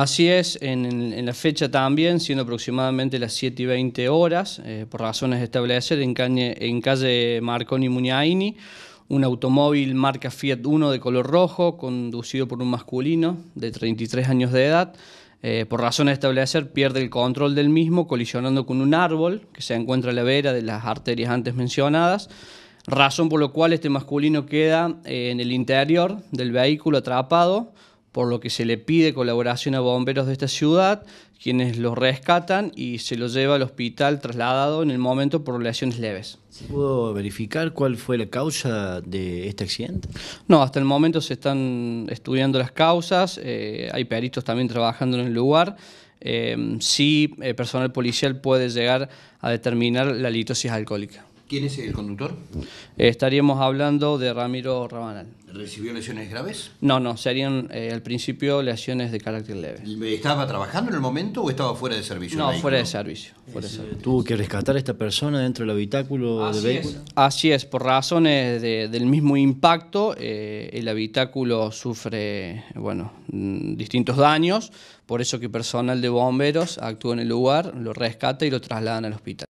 Así es, en, la fecha también, siendo aproximadamente las 7 y 20 horas, eh, por razones de establecer, en calle, Marconi Muñaini, un automóvil marca Fiat 1 de color rojo, conducido por un masculino de 33 años de edad, eh, por razones de establecer, pierde el control del mismo, colisionando con un árbol que se encuentra a la vera de las arterias antes mencionadas razón por la cual este masculino queda eh, en el interior del vehículo atrapado, por lo que se le pide colaboración a bomberos de esta ciudad, quienes los rescatan y se lo lleva al hospital trasladado en el momento por lesiones leves. ¿Se pudo verificar cuál fue la causa de este accidente? No, hasta el momento se están estudiando las causas, eh, hay peritos también trabajando en el lugar. Si eh, sí, el eh, personal policial puede llegar a determinar la litosis alcohólica. ¿Quién es el conductor? Estaríamos hablando de Ramiro Rabanal. ¿Recibió lesiones graves? No, no, serían eh, al principio lesiones de carácter leve. ¿Estaba trabajando en el momento o estaba fuera de servicio? No, fuera de eh, servicio, ¿Tuvo que rescatar a esta persona dentro del habitáculo Así del vehículo? Así es, por razones del mismo impacto, eh, el habitáculo sufre bueno, mm, distintos daños, por eso que personal de bomberos actúa en el lugar, lo rescata y lo trasladan al hospital.